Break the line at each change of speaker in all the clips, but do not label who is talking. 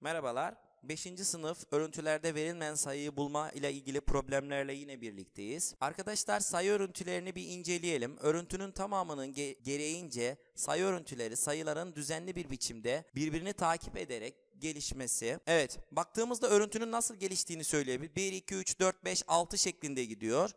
Merhabalar. 5. sınıf örüntülerde verilmeyen sayıyı bulma ile ilgili problemlerle yine birlikteyiz. Arkadaşlar sayı örüntülerini bir inceleyelim. Örüntünün tamamının ge gereğince sayı örüntüleri sayıların düzenli bir biçimde birbirini takip ederek gelişmesi. Evet, baktığımızda örüntünün nasıl geliştiğini söyleyebilir. 1 2 3 4 5 6 şeklinde gidiyor.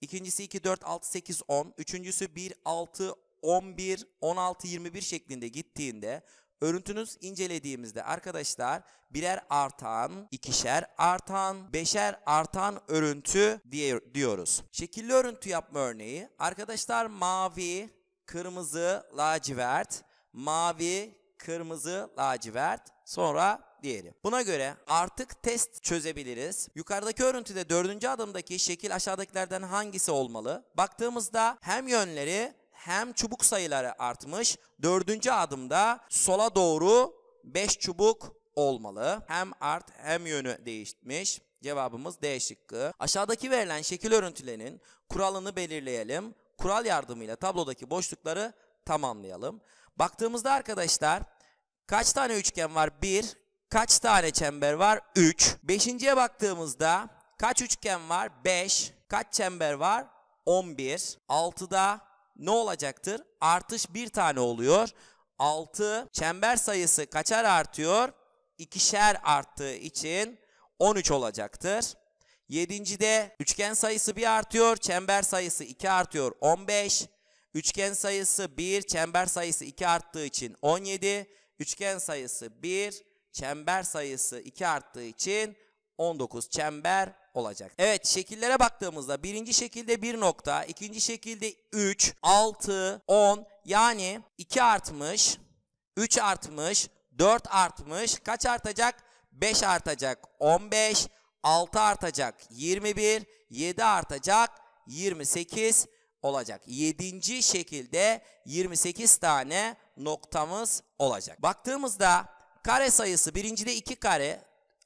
İkincisi 2 4 6 8 10, üçüncüsü 1 6 11 16 21 şeklinde gittiğinde Örüntünüz incelediğimizde arkadaşlar birer artan, ikişer artan, beşer artan örüntü diye diyoruz. Şekilli örüntü yapma örneği arkadaşlar mavi, kırmızı, lacivert, mavi, kırmızı, lacivert, sonra diyelim. Buna göre artık test çözebiliriz. Yukarıdaki örüntüde dördüncü adımdaki şekil aşağıdakilerden hangisi olmalı? Baktığımızda hem yönleri hem çubuk sayıları artmış. Dördüncü adımda sola doğru 5 çubuk olmalı. Hem art hem yönü değişmiş. Cevabımız D şıkkı. Aşağıdaki verilen şekil örüntülerinin kuralını belirleyelim. Kural yardımıyla tablodaki boşlukları tamamlayalım. Baktığımızda arkadaşlar kaç tane üçgen var? 1. Kaç tane çember var? 3. Beşinciye baktığımızda kaç üçgen var? 5. Kaç çember var? 11. 6'da ne olacaktır? Artış bir tane oluyor. 6 çember sayısı kaçar artıyor? İkişer arttığı için 13 olacaktır. 7.de üçgen sayısı 1 artıyor. Çember sayısı 2 artıyor. 15. Üçgen sayısı 1. Çember sayısı 2 arttığı için 17. Üçgen sayısı 1. Çember sayısı 2 arttığı için 19 çember olacak. Evet şekillere baktığımızda birinci şekilde bir nokta, ikinci şekilde 3, 6, 10 yani 2 artmış, 3 artmış, 4 artmış. Kaç artacak? 5 artacak 15, 6 artacak 21, 7 artacak 28 olacak. 7. şekilde 28 tane noktamız olacak. Baktığımızda kare sayısı birincide 2 kare,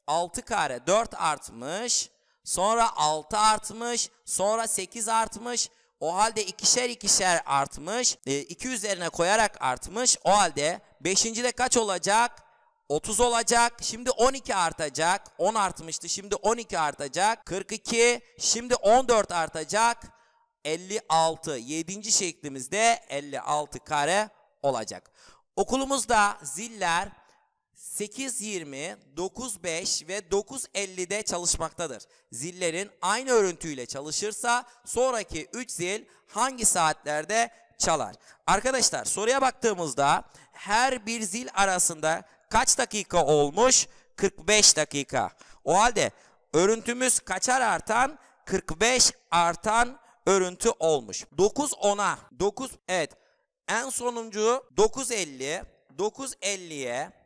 6 kare, 4 artmış. Sonra 6 artmış. Sonra 8 artmış. O halde ikişer ikişer artmış. 2 e, üzerine koyarak artmış. O halde 5. de kaç olacak? 30 olacak. Şimdi 12 artacak. 10 artmıştı. Şimdi 12 artacak. 42. Şimdi 14 artacak. 56. 7. şeklimizde 56 kare olacak. Okulumuzda ziller 8.20, 9.5 ve 9.50'de çalışmaktadır. Zillerin aynı örüntüyle çalışırsa sonraki 3 zil hangi saatlerde çalar? Arkadaşlar soruya baktığımızda her bir zil arasında kaç dakika olmuş? 45 dakika. O halde örüntümüz kaçar artan? 45 artan örüntü olmuş. 9 10'a 9 evet en sonuncu 9.50 9.50'ye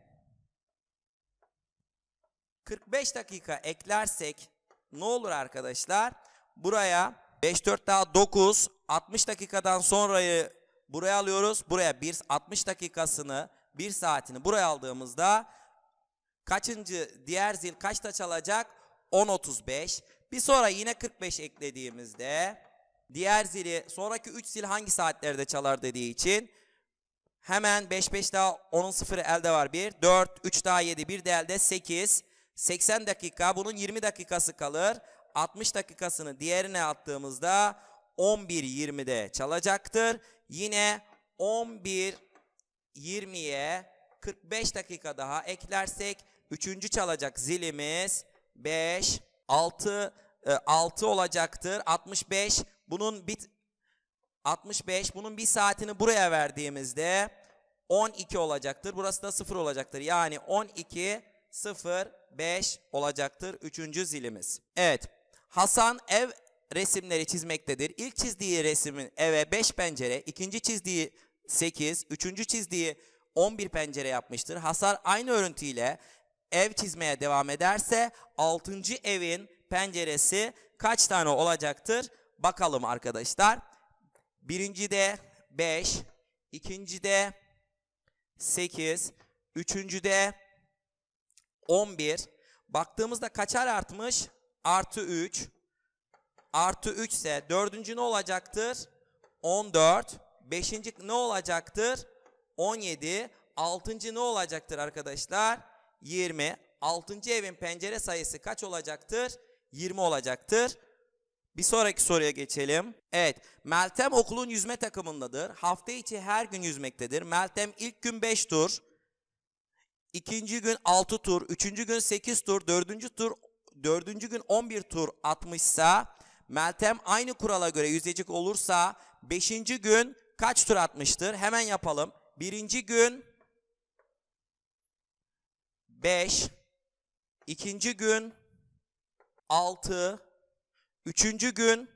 45 dakika eklersek ne olur arkadaşlar? Buraya 5 4 daha 9 60 dakikadan sonrayı buraya alıyoruz. Buraya 1 60 dakikasını 1 saatini buraya aldığımızda kaçıncı diğer zil kaçta çalacak? 10.35. Bir sonra yine 45 eklediğimizde diğer zili sonraki 3 zil hangi saatlerde çalar dediği için hemen 5 5 daha 10'un 0'ı elde var 1. 4 3 daha 7 1 de elde 8. 80 dakika bunun 20 dakikası kalır. 60 dakikasını diğerine attığımızda 11.20'de çalacaktır. Yine 11.20'ye 45 dakika daha eklersek 3. çalacak zilimiz 5, 6, 6 olacaktır. 65 bunun bit, 65 bunun bir saatini buraya verdiğimizde 12 olacaktır. Burası da 0 olacaktır. Yani 12 0, 5 olacaktır. Üçüncü zilimiz. Evet. Hasan ev resimleri çizmektedir. İlk çizdiği resmin eve 5 pencere, ikinci çizdiği 8, üçüncü çizdiği 11 pencere yapmıştır. Hasan aynı örüntüyle ev çizmeye devam ederse 6. evin penceresi kaç tane olacaktır? Bakalım arkadaşlar. Birincide 5, ikincide 8, üçüncüde 11. Baktığımızda kaçar artmış? Artı 3. Artı 3 ise dördüncü ne olacaktır? 14. 5. ne olacaktır? 17. Altıncı ne olacaktır arkadaşlar? 20. Altıncı evin pencere sayısı kaç olacaktır? 20 olacaktır. Bir sonraki soruya geçelim. Evet, Meltem okulun yüzme takımındadır. Hafta içi her gün yüzmektedir. Meltem ilk gün 5 tur, ikinci gün 6 tur, üçüncü gün 8 tur, dördüncü tur, dördüncü gün 11 tur atmışsa Meltem aynı kurala göre yüzecek olursa 5. gün kaç tur atmıştır? Hemen yapalım. 1. gün 5 2. gün 6 3. gün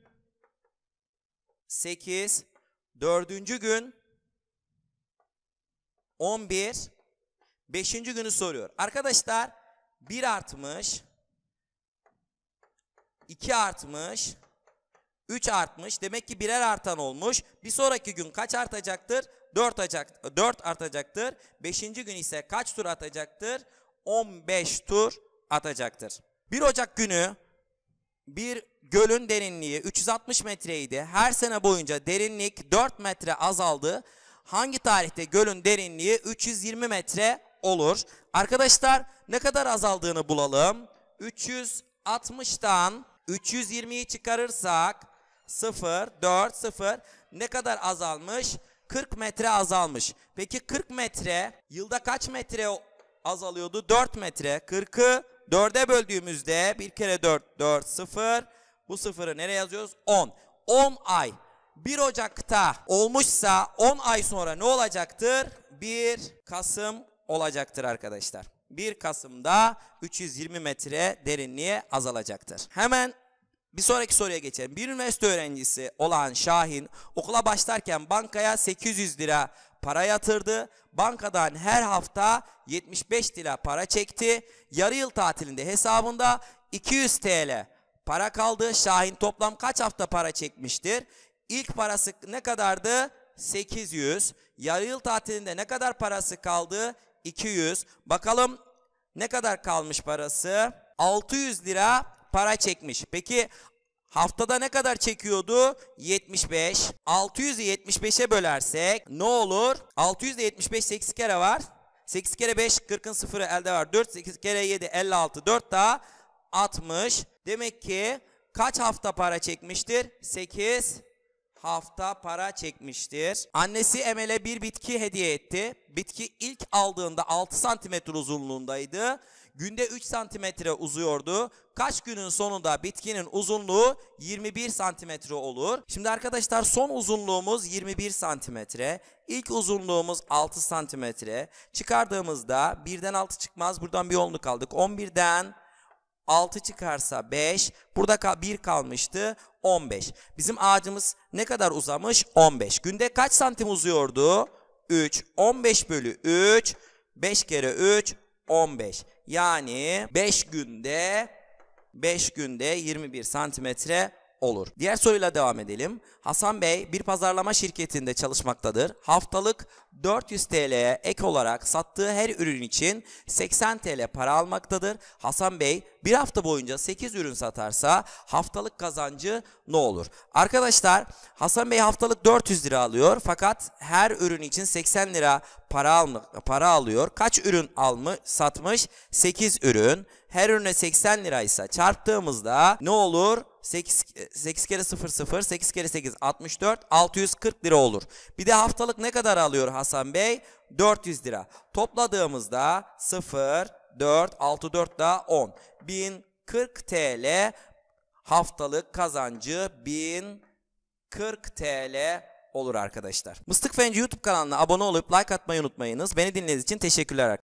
8 4. gün 11 Beşinci günü soruyor. Arkadaşlar 1 artmış, 2 artmış, 3 artmış. Demek ki birer artan olmuş. Bir sonraki gün kaç artacaktır? 4, atacak, 4 artacaktır. Beşinci gün ise kaç tur atacaktır? 15 tur atacaktır. 1 Ocak günü bir gölün derinliği 360 metreydi. Her sene boyunca derinlik 4 metre azaldı. Hangi tarihte gölün derinliği 320 metre olur. Arkadaşlar ne kadar azaldığını bulalım. 360'tan 320'yi çıkarırsak 0, 4, 0 ne kadar azalmış? 40 metre azalmış. Peki 40 metre yılda kaç metre azalıyordu? 4 metre. 40'ı 4'e böldüğümüzde 1 kere 4, 4, 0. Bu sıfırı nereye yazıyoruz? 10. 10 ay. 1 Ocak'ta olmuşsa 10 ay sonra ne olacaktır? 1 Kasım olacaktır arkadaşlar. 1 Kasım'da 320 metre derinliğe azalacaktır. Hemen bir sonraki soruya geçelim. Bir üniversite öğrencisi olan Şahin okula başlarken bankaya 800 lira para yatırdı. Bankadan her hafta 75 lira para çekti. Yarı yıl tatilinde hesabında 200 TL para kaldı. Şahin toplam kaç hafta para çekmiştir? İlk parası ne kadardı? 800. Yarı yıl tatilinde ne kadar parası kaldı? 200. Bakalım ne kadar kalmış parası? 600 lira para çekmiş. Peki haftada ne kadar çekiyordu? 75. 600'i 75'e bölersek ne olur? 600'de 75 8 kere var. 8 kere 5 40'ın 0'ı elde var. 4 8 kere 7 56 4 daha 60. Demek ki kaç hafta para çekmiştir? 8 hafta para çekmiştir. Annesi Emel'e bir bitki hediye etti. Bitki ilk aldığında 6 santimetre uzunluğundaydı. Günde 3 santimetre uzuyordu. Kaç günün sonunda bitkinin uzunluğu 21 santimetre olur. Şimdi arkadaşlar son uzunluğumuz 21 santimetre. İlk uzunluğumuz 6 santimetre. Çıkardığımızda 1'den 6 çıkmaz. Buradan bir onluk aldık. 11'den 6 çıkarsa 5. Burada 1 kalmıştı 15. Bizim ağacımız ne kadar uzamış? 15. Günde kaç santim uzuyordu? 3. 15 bölü 3. 5 kere 3 15. Yani 5 günde 5 günde 21 santimetre olur. Diğer soruyla devam edelim. Hasan Bey bir pazarlama şirketinde çalışmaktadır. Haftalık 400 TL'ye ek olarak sattığı her ürün için 80 TL para almaktadır. Hasan Bey bir hafta boyunca 8 ürün satarsa haftalık kazancı ne olur? Arkadaşlar Hasan Bey haftalık 400 lira alıyor fakat her ürün için 80 lira para, al para alıyor. Kaç ürün almış, satmış? 8 ürün her ürüne 80 liraysa çarptığımızda ne olur? 8, 8 e, kere 0 0 8 kere 8 64 640 lira olur. Bir de haftalık ne kadar alıyor Hasan Bey? 400 lira. Topladığımızda 0 4 6 4 daha 10 1040 TL haftalık kazancı 1040 TL olur arkadaşlar. Mıstık Fenci YouTube kanalına abone olup like atmayı unutmayınız. Beni dinlediğiniz için teşekkürler.